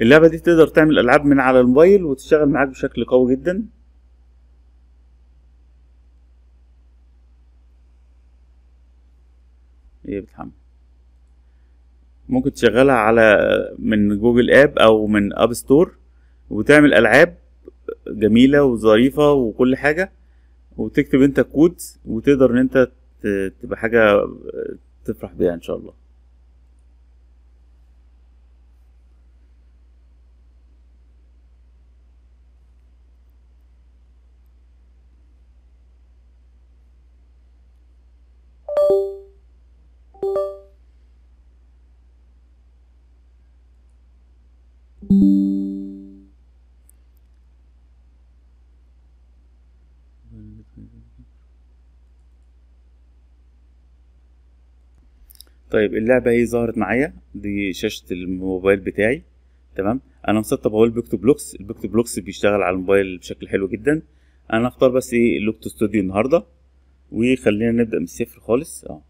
اللعبة دي تقدر تعمل ألعاب من على الموبايل وتشتغل معاك بشكل قوي جدا ايه بتحمل ممكن تشغلها على من جوجل اب او من اب ستور وتعمل العاب جميله وظريفه وكل حاجه وتكتب انت كود وتقدر ان انت تبقى حاجه تفرح بيها ان شاء الله طيب اللعبه هي ظهرت معايا دي شاشه الموبايل بتاعي تمام انا مسطب اهو البيكت بلوكس البيكت بلوكس بيشتغل على الموبايل بشكل حلو جدا انا هختار بس ايه تو ستوديو النهارده وخلينا نبدا من الصفر خالص اه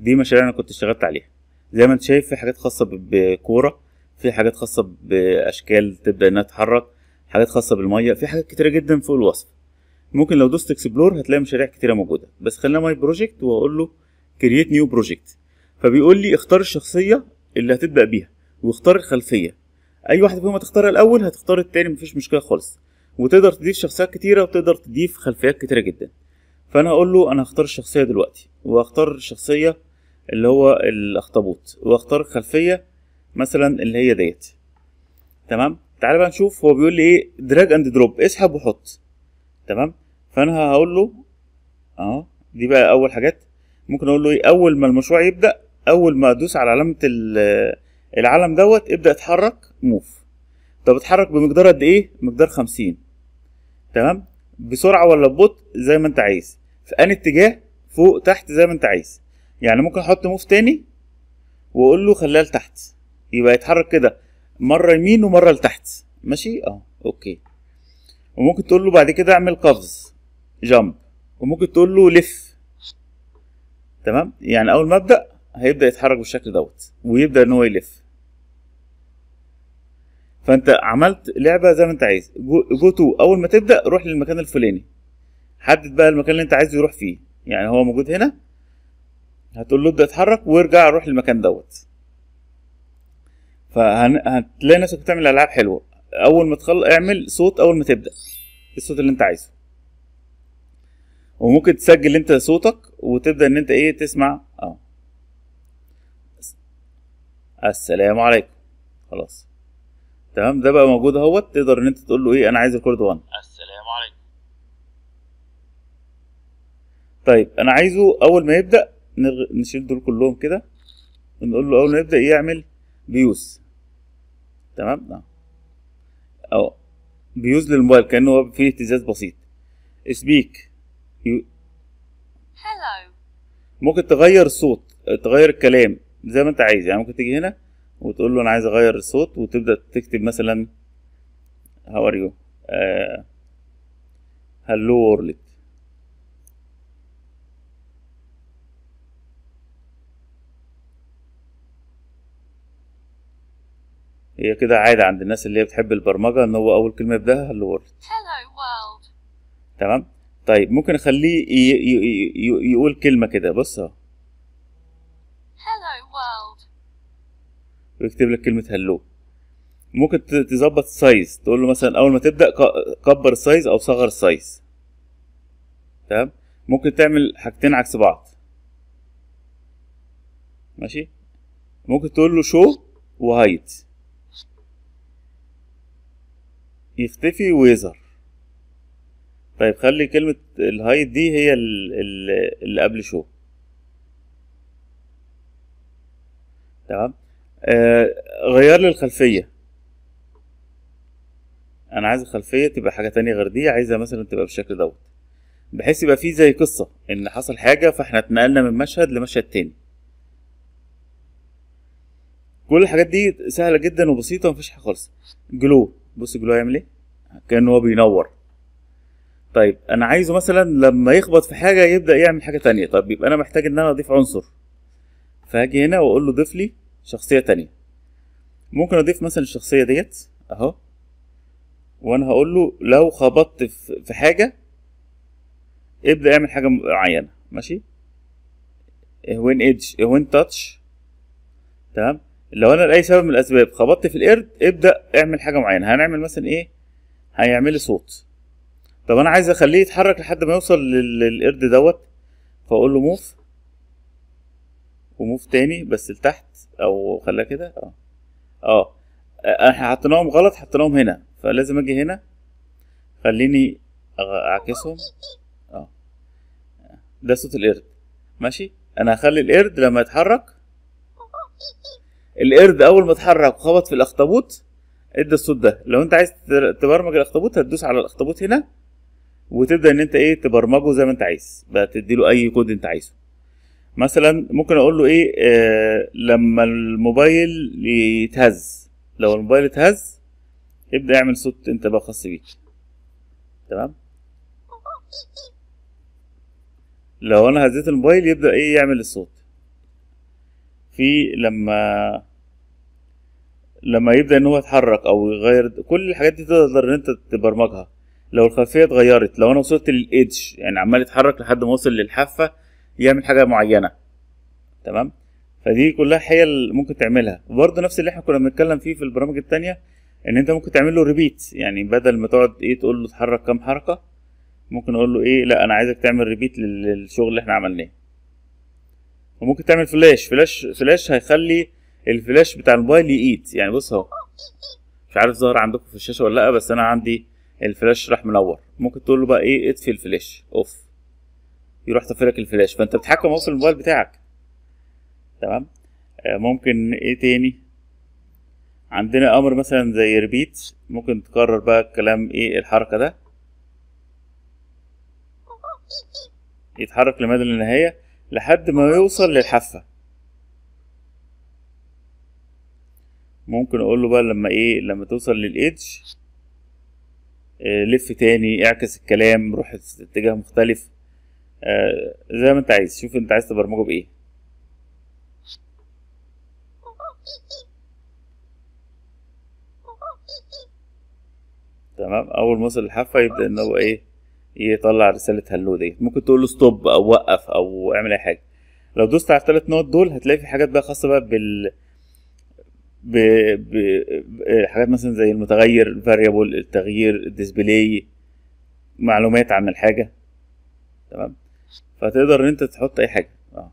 دي مشاريع انا كنت اشتغلت عليها زي ما انت شايف في حاجات خاصه بكوره في حاجات خاصه باشكال تبدا انها تتحرك حاجات خاصه بالميه في حاجات كتيره جدا فوق الوصف ممكن لو دوست اكسبلور هتلاقي مشاريع كتيره موجوده بس خلينا ماي بروجكت واقول له كرييت نيو بروجكت فبيقول لي اختار الشخصيه اللي هتبدا بيها واختار الخلفيه اي واحده فيهم هتختارها الاول هتختار التاني مفيش مشكله خالص وتقدر تضيف شخصيات كتيره وتقدر تضيف خلفيات كتيره جدا فانا هقول له انا هختار الشخصيه دلوقتي واختار الشخصيه اللي هو الاخطبوط واختار الخلفية مثلا اللي هي ديت تمام تعال بقى نشوف هو بيقول لي ايه دراج اند دروب اسحب وحط تمام فانا هقول له اهو دي بقى اول حاجات ممكن اقول له ايه اول ما المشروع يبدا اول ما ادوس على علامه العلم دوت ابدا اتحرك موف طب اتحرك بمقدار قد ايه مقدار 50 تمام بسرعه ولا ببطء زي ما انت عايز في ان اتجاه فوق تحت زي ما انت عايز يعني ممكن احط موف تاني واقول له خليها لتحت يبقى يتحرك كده مره يمين ومره لتحت ماشي اه اوكي وممكن تقول له بعد كده اعمل قفز جامب وممكن تقول له لف تمام يعني اول ما ابدا هيبدا يتحرك بالشكل دوت ويبدا ان هو يلف فانت عملت لعبه زي ما انت عايز جو تو اول ما تبدا روح للمكان الفلاني حدد بقى المكان اللي انت عايز يروح فيه يعني هو موجود هنا هتقول له ابدا اتحرك وارجع روح للمكان دوت فهتلاقي نفسك بتعمل العاب حلوه اول ما تخل اعمل صوت اول ما تبدا الصوت اللي انت عايزه وممكن تسجل انت صوتك وتبدا ان انت ايه تسمع اه السلام عليكم خلاص تمام ده بقى موجود اهوت تقدر ان انت تقول له ايه انا عايز الكورد 1 السلام عليكم طيب انا عايزه اول ما يبدا نشيل دول كلهم كده نقول له اول ما يبدا يعمل بيوس تمام نعم. اهو بيوز للموبايل كانه فيه اهتزاز بسيط سبيك هلو ممكن تغير الصوت تغير الكلام زي ما انت عايز يعني ممكن تيجي هنا وتقول له انا عايز اغير الصوت وتبدا تكتب مثلا هاو ار يو هلو وورلد هي كده عادة عند الناس اللي هي بتحب البرمجة ان هو اول كلمة يبدأها هلو وورلد تمام طيب ممكن اخليه يقول كلمة كده بص اهو ويكتب لك كلمة هلو ممكن تظبط السايز تقول له مثلا اول ما تبدأ كبر السايز او صغر السايز تمام ممكن تعمل حاجتين عكس بعض ماشي ممكن تقول له شو وهايت يختفي ويظهر طيب خلي كلمة الهايد دي هي اللي قبل شو تمام آه غير لي الخلفية أنا عايز الخلفية تبقى حاجة تانية غير دي عايزها مثلا تبقى بالشكل دوت بحيث يبقى فيه زي قصة إن حصل حاجة فإحنا اتنقلنا من مشهد لمشهد تاني كل الحاجات دي سهلة جدا وبسيطة ومفيش حاجة خالص جلو بص جلو هيعمل ايه كان هو بينور طيب انا عايزه مثلا لما يخبط في حاجه يبدا يعمل حاجه تانية طب يبقى انا محتاج ان انا اضيف عنصر فهاجي هنا واقول له ضيف لي شخصيه تانية ممكن اضيف مثلا الشخصيه ديت اهو وانا هقول له لو خبطت في حاجه ابدا اعمل حاجه معينه ماشي وين ايدج وين تاتش تمام لو انا لاي سبب من الاسباب خبطت في القرد ابدا اعمل حاجه معينه هنعمل مثلا ايه هيعمل لي صوت طب انا عايز اخليه يتحرك لحد ما يوصل للقرد دوت فاقول له موف وموف تاني بس لتحت او خلاه كده اه اه احنا حطيناهم غلط حطيناهم هنا فلازم اجي هنا خليني اعكسهم اه ده صوت القرد ماشي انا هخلي القرد لما يتحرك القرد اول ما اتحرك وخبط في الاخطبوط ادى الصوت ده لو انت عايز تبرمج الاخطبوط هتدوس على الاخطبوط هنا وتبدا ان انت ايه تبرمجه زي ما انت عايز بقى تديله اي كود انت عايزه مثلا ممكن اقول له ايه آه لما الموبايل يتهز لو الموبايل اتهز ابدا اعمل صوت انت بقى خاص بيك تمام لو انا هزيت الموبايل يبدا ايه يعمل الصوت في لما لما يبدا ان هو يتحرك او يغير كل الحاجات دي تقدر ان انت تبرمجها لو الخلفيه اتغيرت لو انا وصلت للايدج يعني عمال يتحرك لحد ما وصل للحافه يعمل حاجه معينه تمام فدي كلها حيل ممكن تعملها برضه نفس اللي احنا كنا بنتكلم فيه في البرامج التانية ان انت ممكن تعمل له ريبيت يعني بدل ما تقعد ايه تقول له اتحرك كام حركه ممكن اقول له ايه لا انا عايزك تعمل ريبيت للشغل اللي احنا عملناه وممكن تعمل فلاش فلاش فلاش هيخلي الفلاش بتاع الموبايل يقيت يعني بص اهو مش عارف ظهر عندكم في الشاشه ولا لا بس انا عندي الفلاش راح منور ممكن تقول له بقى ايه اطفي الفلاش اوف يروح طفلك الفلاش فانت بتحكم وصل الموبايل بتاعك تمام آه، ممكن ايه تاني عندنا امر مثلا زي ريبيت ممكن تكرر بقى الكلام ايه الحركه ده يتحرك لمدى النهايه لحد ما يوصل للحافه ممكن اقول له بقى لما ايه لما توصل للايدج آه، لف تاني اعكس الكلام روح اتجاه مختلف آه، زي ما انت عايز شوف انت عايز تبرمجه بايه تمام اول ما وصل الحافه يبدا ان هو ايه يطلع رساله هلو ديت ممكن تقول له ستوب او وقف او اعمل اي حاجه لو دوست على الثلاث نقط دول هتلاقي في حاجات بقى خاصه بقى بال بحاجات آه، مثلا زي المتغير الفاريبل التغيير الديسبلاي معلومات عن الحاجه تمام فتقدر ان انت تحط اي حاجه اه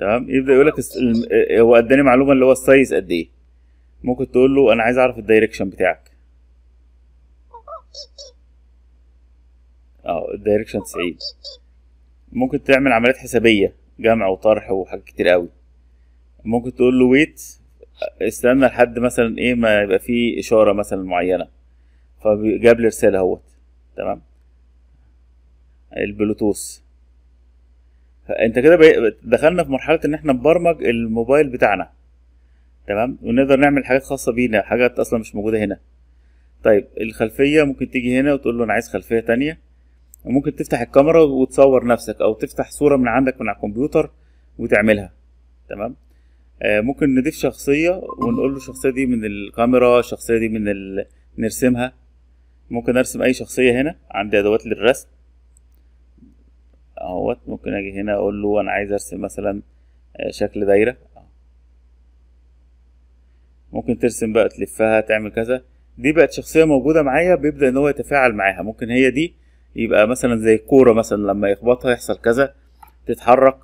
تمام يبدا يقول لك آه، هو اداني معلومه اللي هو السايز قد ايه ممكن تقول له انا عايز اعرف الدايركشن بتاعك اه الدايركشن 90 ممكن تعمل عمليات حسابيه جمع وطرح وحاجات كتير قوي ممكن تقول له ويت استنى لحد مثلا ايه ما يبقى فيه اشاره مثلا معينه فجاب لي رساله اهوت تمام البلوتوث انت كده دخلنا في مرحله ان احنا نبرمج الموبايل بتاعنا تمام ونقدر نعمل حاجات خاصه بينا حاجات اصلا مش موجوده هنا طيب الخلفيه ممكن تيجي هنا وتقول له انا عايز خلفيه تانية وممكن تفتح الكاميرا وتصور نفسك او تفتح صوره من عندك من على الكمبيوتر وتعملها تمام آه ممكن نضيف شخصيه ونقول له الشخصيه دي من الكاميرا الشخصيه دي من ال... نرسمها ممكن ارسم اي شخصيه هنا عندي ادوات للرسم اهوت ممكن اجي هنا اقول له انا عايز ارسم مثلا آه، شكل دايره ممكن ترسم بقى تلفها تعمل كذا دي بقت شخصيه موجوده معايا بيبدا ان هو يتفاعل معاها ممكن هي دي يبقى مثلا زي الكورة مثلا لما يخبطها يحصل كذا تتحرك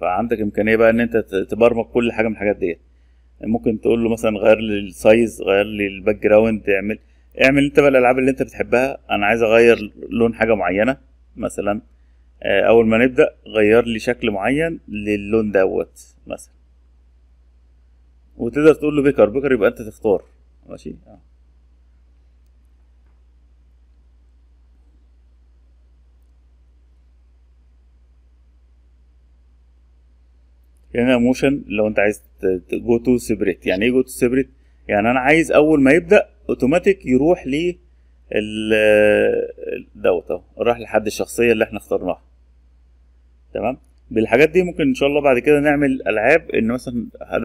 فعندك امكانيه بقى ان انت تبرمج كل حاجه من الحاجات ديت ممكن تقول له مثلا غير لي السايز غير لي الباك جراوند اعمل اعمل انت بقى الالعاب اللي انت بتحبها انا عايز اغير لون حاجه معينه مثلا آه، اول ما نبدا غير لي شكل معين للون دوت مثلا وتقدر تقول له بيكر بيكر يبقى انت تختار ماشي آه. هنا موشن لو انت عايز جو تو سيبريت يعني ايه جو تو سيبريت يعني انا عايز اول ما يبدا اوتوماتيك يروح ل دوت اهو راح لحد الشخصيه اللي احنا اخترناها تمام بالحاجات دي ممكن ان شاء الله بعد كده نعمل العاب ان مثلا